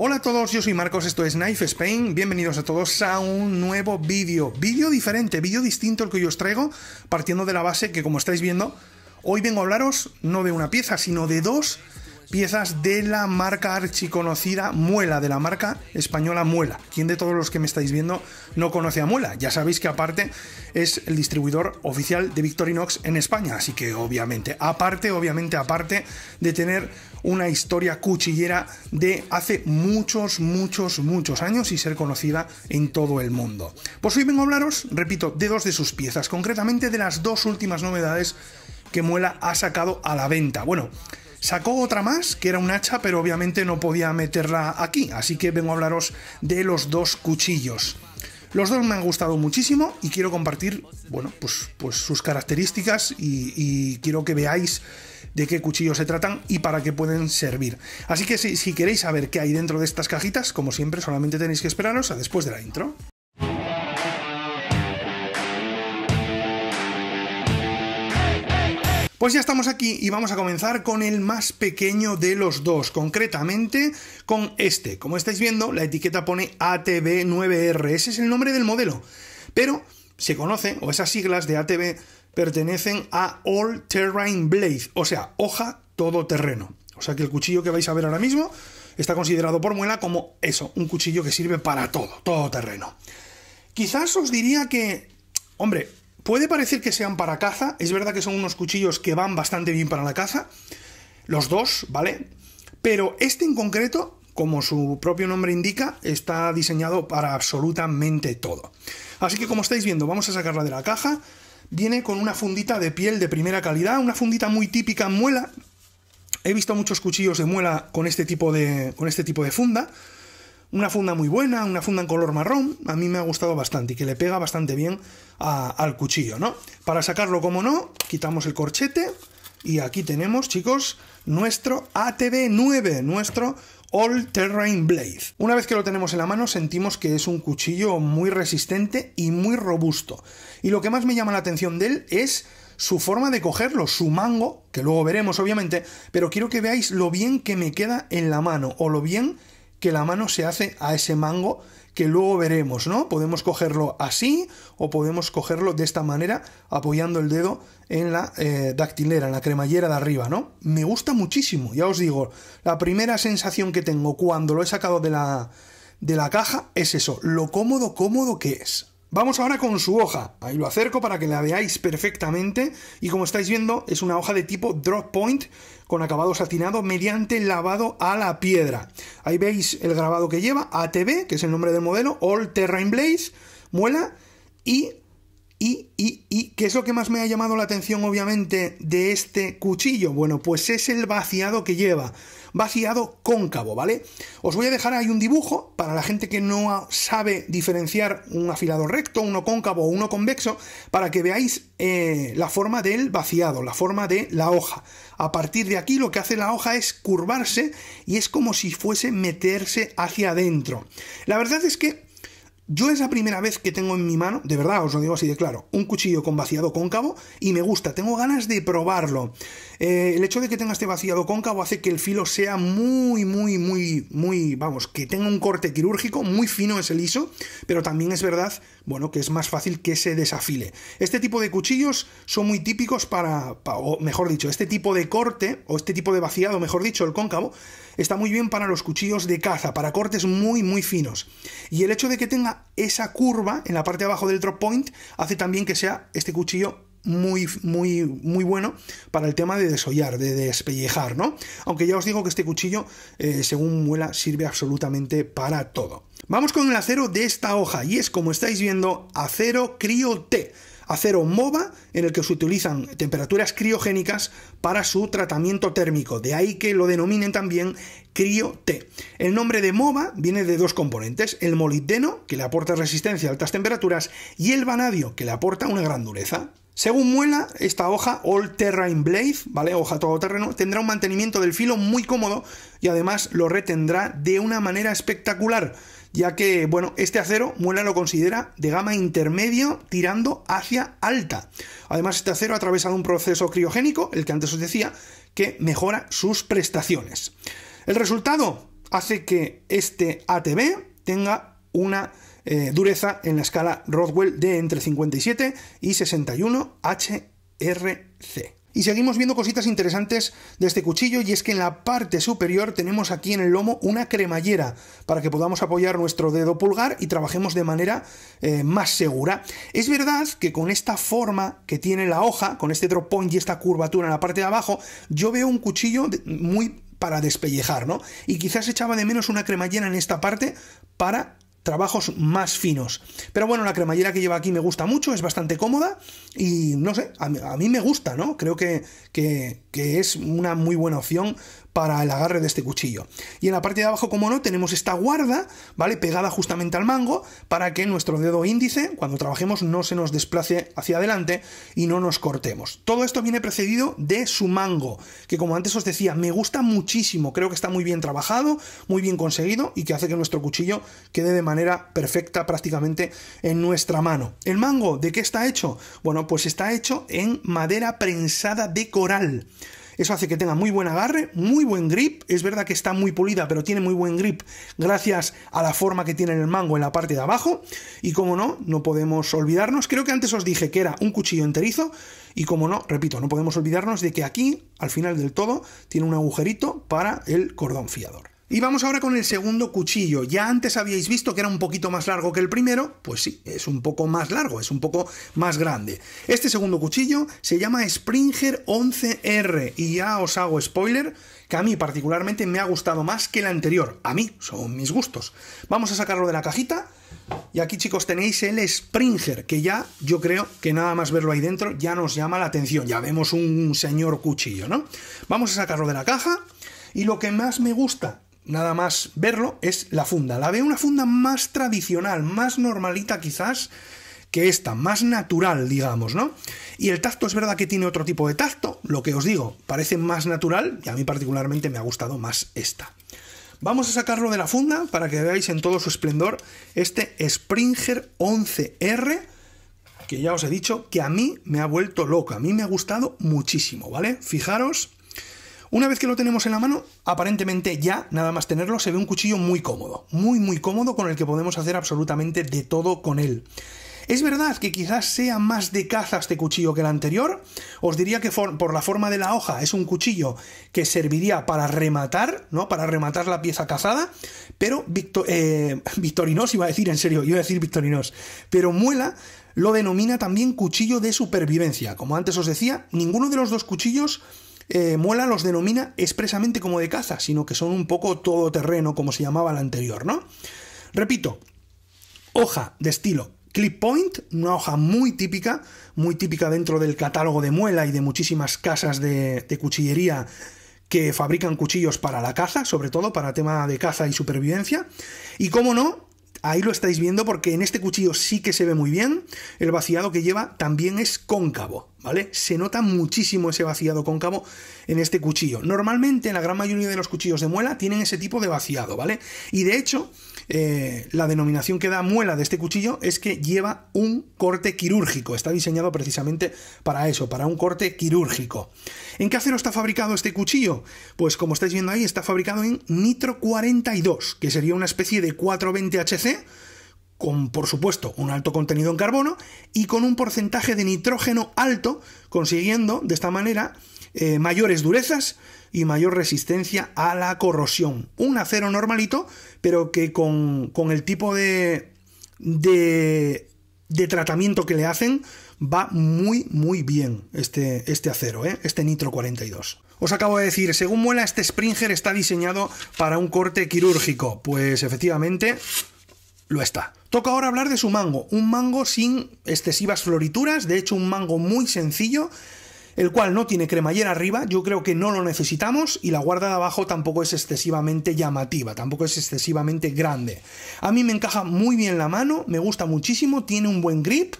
Hola a todos, yo soy Marcos, esto es Knife Spain, bienvenidos a todos a un nuevo vídeo, vídeo diferente, vídeo distinto al que yo os traigo, partiendo de la base que como estáis viendo, hoy vengo a hablaros no de una pieza, sino de dos piezas de la marca archiconocida Muela, de la marca española Muela. ¿Quién de todos los que me estáis viendo no conoce a Muela? Ya sabéis que aparte es el distribuidor oficial de Victorinox en España, así que obviamente, aparte, obviamente, aparte de tener una historia cuchillera de hace muchos, muchos, muchos años y ser conocida en todo el mundo. Pues hoy vengo a hablaros, repito, de dos de sus piezas, concretamente de las dos últimas novedades que Muela ha sacado a la venta. Bueno, Sacó otra más, que era un hacha, pero obviamente no podía meterla aquí, así que vengo a hablaros de los dos cuchillos. Los dos me han gustado muchísimo y quiero compartir, bueno, pues, pues sus características y, quiero que veáis de qué cuchillos se tratan y para qué pueden servir. Así que si, si queréis saber qué hay dentro de estas cajitas, como siempre, solamente tenéis que esperaros a después de la intro. Pues ya estamos aquí y vamos a comenzar con el más pequeño de los dos, concretamente con este. Como estáis viendo, la etiqueta pone ATB9R, ese es el nombre del modelo, pero se conoce, o esas siglas de ATB pertenecen a All Terrain Blade, o sea, hoja todoterreno. O sea que el cuchillo que vais a ver ahora mismo está considerado por Muela como eso, un cuchillo que sirve para todo, todo terreno. Quizás os diría que, hombre, Puede parecer que sean para caza, es verdad que son unos cuchillos que van bastante bien para la caza, los dos, ¿vale? Pero este en concreto, como su propio nombre indica, está diseñado para absolutamente todo. Así que como estáis viendo, vamos a sacarla de la caja. Viene con una fundita de piel de primera calidad, una fundita muy típica muela. He visto muchos cuchillos de muela con este tipo de, con este tipo de funda. Una funda muy buena, una funda en color marrón, a mí me ha gustado bastante y que le pega bastante bien al cuchillo, ¿no? Para sacarlo, como no, quitamos el corchete y aquí tenemos, chicos, nuestro ATB9, nuestro All Terrain Blade. Una vez que lo tenemos en la mano sentimos que es un cuchillo muy resistente y muy robusto. Y lo que más me llama la atención de él es su forma de cogerlo, su mango, que luego veremos obviamente, pero quiero que veáis lo bien que me queda en la mano o lo bien que la mano se hace a ese mango que luego veremos, ¿no? Podemos cogerlo así o podemos cogerlo de esta manera apoyando el dedo en la eh, dactilera, en la cremallera de arriba, ¿no? Me gusta muchísimo, ya os digo, la primera sensación que tengo cuando lo he sacado de la, de la caja es eso, lo cómodo, cómodo que es. Vamos ahora con su hoja. Ahí lo acerco para que la veáis perfectamente. Y como estáis viendo, es una hoja de tipo drop point con acabado satinado mediante lavado a la piedra. Ahí veis el grabado que lleva, ATB, que es el nombre del modelo, All Terrain Blaze, muela y y, ¿qué es lo que más me ha llamado la atención, obviamente, de este cuchillo? Bueno, pues es el vaciado que lleva. Vaciado cóncavo, ¿vale? Os voy a dejar ahí un dibujo para la gente que no sabe diferenciar un afilado recto, uno cóncavo o uno convexo, para que veáis eh, la forma del vaciado, la forma de la hoja. A partir de aquí lo que hace la hoja es curvarse y es como si fuese meterse hacia adentro. La verdad es que yo es la primera vez que tengo en mi mano, de verdad os lo digo así de claro, un cuchillo con vaciado cóncavo y me gusta, tengo ganas de probarlo. Eh, el hecho de que tenga este vaciado cóncavo hace que el filo sea muy, muy, muy, muy, vamos, que tenga un corte quirúrgico, muy fino es el liso, pero también es verdad, bueno, que es más fácil que se desafile. Este tipo de cuchillos son muy típicos para, para o mejor dicho, este tipo de corte, o este tipo de vaciado, mejor dicho, el cóncavo, está muy bien para los cuchillos de caza, para cortes muy muy finos. Y el hecho de que tenga esa curva en la parte de abajo del drop point hace también que sea este cuchillo muy, muy, muy bueno para el tema de desollar, de despellejar, ¿no? Aunque ya os digo que este cuchillo, eh, según muela, sirve absolutamente para todo. Vamos con el acero de esta hoja y es como estáis viendo acero Crio T acero MOVA en el que se utilizan temperaturas criogénicas para su tratamiento térmico, de ahí que lo denominen también CRIO-T. El nombre de MOVA viene de dos componentes, el molibdeno, que le aporta resistencia a altas temperaturas, y el vanadio, que le aporta una gran dureza. Según Muela, esta hoja All Terrain Blade, ¿vale? Hoja todoterreno, tendrá un mantenimiento del filo muy cómodo y además lo retendrá de una manera espectacular ya que, bueno, este acero Muela lo considera de gama intermedio tirando hacia alta. Además, este acero ha atravesado un proceso criogénico, el que antes os decía, que mejora sus prestaciones. El resultado hace que este ATB tenga una eh, dureza en la escala Rodwell de entre 57 y 61 HRC. Y seguimos viendo cositas interesantes de este cuchillo y es que en la parte superior tenemos aquí en el lomo una cremallera para que podamos apoyar nuestro dedo pulgar y trabajemos de manera eh, más segura. Es verdad que con esta forma que tiene la hoja, con este drop point y esta curvatura en la parte de abajo, yo veo un cuchillo muy para despellejar, ¿no? Y quizás echaba de menos una cremallera en esta parte para trabajos más finos. Pero bueno, la cremallera que lleva aquí me gusta mucho, es bastante cómoda y no sé, a, mí, me gusta, ¿no? Creo que, que, es una muy buena opción para el agarre de este cuchillo. Y en la parte de abajo, como no, tenemos esta guarda, ¿vale? Pegada justamente al mango para que nuestro dedo índice, cuando trabajemos, no se nos desplace hacia adelante y no nos cortemos. Todo esto viene precedido de su mango, que como antes os decía, me gusta muchísimo, creo que está muy bien trabajado, muy bien conseguido y que hace que nuestro cuchillo quede de manera perfecta prácticamente en nuestra mano. ¿El mango de qué está hecho? Bueno, pues está hecho en madera prensada de coral. Eso hace que tenga muy buen agarre, muy buen grip. Es verdad que está muy pulida, pero tiene muy buen grip gracias a la forma que tiene el mango en la parte de abajo. Y como no, no podemos olvidarnos. Creo que antes os dije que era un cuchillo enterizo. Y como no, repito, no podemos olvidarnos de que aquí, al final del todo, tiene un agujerito para el cordón fiador. Y vamos ahora con el segundo cuchillo. Ya antes habíais visto que era un poquito más largo que el primero, pues sí, es un poco más largo, es un poco más grande. Este segundo cuchillo se llama Springer 11R y ya os hago spoiler que a mí particularmente me ha gustado más que el anterior. A mí, son mis gustos. Vamos a sacarlo de la cajita y aquí chicos tenéis el Springer, que ya yo creo que nada más verlo ahí dentro ya nos llama la atención, ya vemos un señor cuchillo, ¿no? Vamos a sacarlo de la caja. Y lo que más me gusta nada más verlo, es la funda. La veo una funda más tradicional, más normalita quizás que esta, más natural, digamos, ¿no? Y el tacto es verdad que tiene otro tipo de tacto, lo que os digo, parece más natural y a mí particularmente me ha gustado más esta. Vamos a sacarlo de la funda para que veáis en todo su esplendor este Springer 11R, que ya os he dicho que a mí me ha vuelto loca, a mí me ha gustado muchísimo, ¿vale? Fijaros una vez que lo tenemos en la mano, aparentemente ya, nada más tenerlo, se ve un cuchillo muy cómodo, muy muy cómodo con el que podemos hacer absolutamente de todo con él. Es verdad que quizás sea más de caza este cuchillo que el anterior. Os diría que por la forma de la hoja es un cuchillo que serviría para rematar, ¿no? Para rematar la pieza cazada. Pero eh, Victorinos, iba a decir en serio, iba a decir Victorinos. Pero Muela lo denomina también cuchillo de supervivencia. Como antes os decía, ninguno de los dos cuchillos eh, Muela los denomina expresamente como de caza, sino que son un poco todoterreno, como se llamaba la anterior, ¿no? Repito, hoja de estilo Clip Point, una hoja muy típica, muy típica dentro del catálogo de Muela y de muchísimas casas de, de cuchillería que fabrican cuchillos para la caza, sobre todo para tema de caza y supervivencia. Y como no, ahí lo estáis viendo porque en este cuchillo sí que se ve muy bien, el vaciado que lleva también es cóncavo. ¿vale? Se nota muchísimo ese vaciado cóncavo en este cuchillo. Normalmente la gran mayoría de los cuchillos de muela tienen ese tipo de vaciado, ¿vale? Y de hecho, eh, la denominación que da muela de este cuchillo es que lleva un corte quirúrgico. Está diseñado precisamente para eso, para un corte quirúrgico. ¿En qué acero está fabricado este cuchillo? Pues como estáis viendo ahí, está fabricado en nitro 42, que sería una especie de 420 HC con por supuesto un alto contenido en carbono y con un porcentaje de nitrógeno alto, consiguiendo de esta manera eh, mayores durezas y mayor resistencia a la corrosión. Un acero normalito, pero que con, el tipo de, de, de, tratamiento que le hacen va muy muy bien este, este acero, ¿eh? este nitro 42. Os acabo de decir, según Muela, este Springer está diseñado para un corte quirúrgico. Pues efectivamente, lo está. Toca ahora hablar de su mango, un mango sin excesivas florituras, de hecho un mango muy sencillo, el cual no tiene cremallera arriba, yo creo que no lo necesitamos y la guarda de abajo tampoco es excesivamente llamativa, tampoco es excesivamente grande. A mí me encaja muy bien la mano, me gusta muchísimo, tiene un buen grip,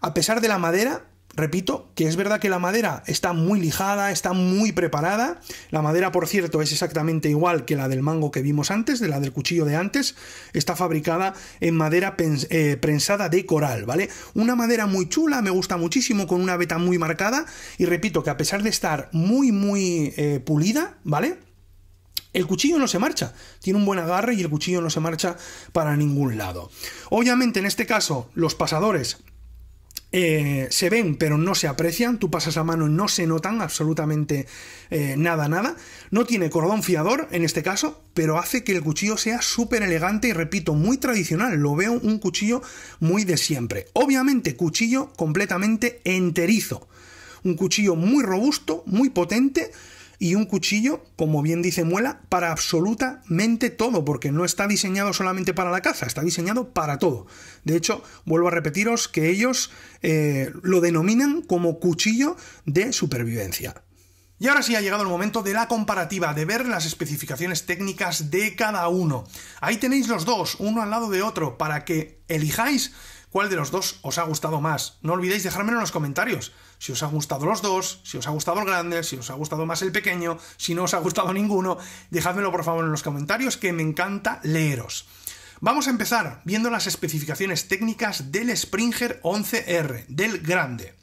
a pesar de la madera, Repito que es verdad que la madera está muy lijada, está muy preparada. La madera, por cierto, es exactamente igual que la del mango que vimos antes, de la del cuchillo de antes. Está fabricada en madera eh, prensada de coral, ¿vale? Una madera muy chula, me gusta muchísimo, con una veta muy marcada. Y repito que a pesar de estar muy, muy eh, pulida, ¿vale? El cuchillo no se marcha, tiene un buen agarre y el cuchillo no se marcha para ningún lado. Obviamente en este caso los pasadores eh, se ven pero no se aprecian, tú pasas a mano no se notan absolutamente eh, nada, nada. No tiene cordón fiador en este caso, pero hace que el cuchillo sea súper elegante y repito, muy tradicional, lo veo un cuchillo muy de siempre. Obviamente cuchillo completamente enterizo, un cuchillo muy robusto, muy potente, y un cuchillo, como bien dice Muela, para absolutamente todo, porque no está diseñado solamente para la caza, está diseñado para todo. De hecho, vuelvo a repetiros que ellos eh, lo denominan como cuchillo de supervivencia. Y ahora sí ha llegado el momento de la comparativa, de ver las especificaciones técnicas de cada uno. Ahí tenéis los dos, uno al lado de otro, para que elijáis cuál de los dos os ha gustado más. No olvidéis dejármelo en los comentarios. Si os ha gustado los dos, si os ha gustado el grande, si os ha gustado más el pequeño, si no os ha gustado ninguno, dejádmelo por favor en los comentarios que me encanta leeros. Vamos a empezar viendo las especificaciones técnicas del Springer 11R, del grande.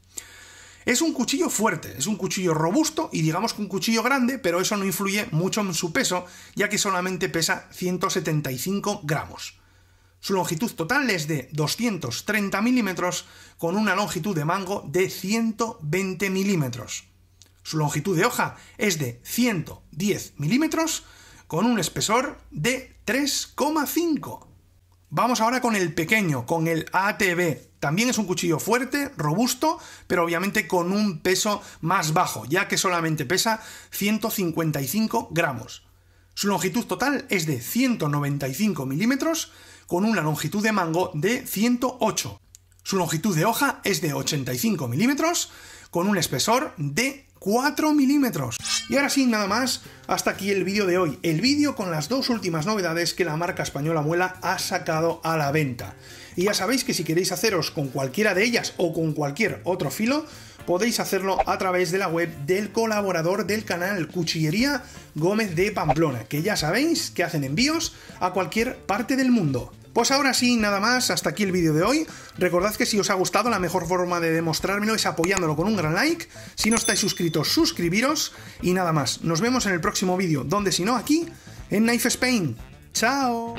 Es un cuchillo fuerte, es un cuchillo robusto y digamos que un cuchillo grande, pero eso no influye mucho en su peso, ya que solamente pesa 175 gramos. Su longitud total es de 230 milímetros con una longitud de mango de 120 milímetros. Su longitud de hoja es de 110 milímetros con un espesor de 3,5. Vamos ahora con el pequeño, con el ATB. También es un cuchillo fuerte, robusto, pero obviamente con un peso más bajo, ya que solamente pesa 155 gramos. Su longitud total es de 195 milímetros con una longitud de mango de 108. Su longitud de hoja es de 85 milímetros, con un espesor de 4 milímetros. Y ahora sí, nada más, hasta aquí el vídeo de hoy, el vídeo con las dos últimas novedades que la marca española Muela ha sacado a la venta. Y ya sabéis que si queréis haceros con cualquiera de ellas o con cualquier otro filo, podéis hacerlo a través de la web del colaborador del canal Cuchillería Gómez de Pamplona, que ya sabéis que hacen envíos a cualquier parte del mundo. Pues ahora sí, nada más, hasta aquí el vídeo de hoy. Recordad que si os ha gustado, la mejor forma de demostrármelo es apoyándolo con un gran like. Si no estáis suscritos, suscribiros. Y nada más, nos vemos en el próximo vídeo, donde si no, aquí, en Knife Spain. ¡Chao!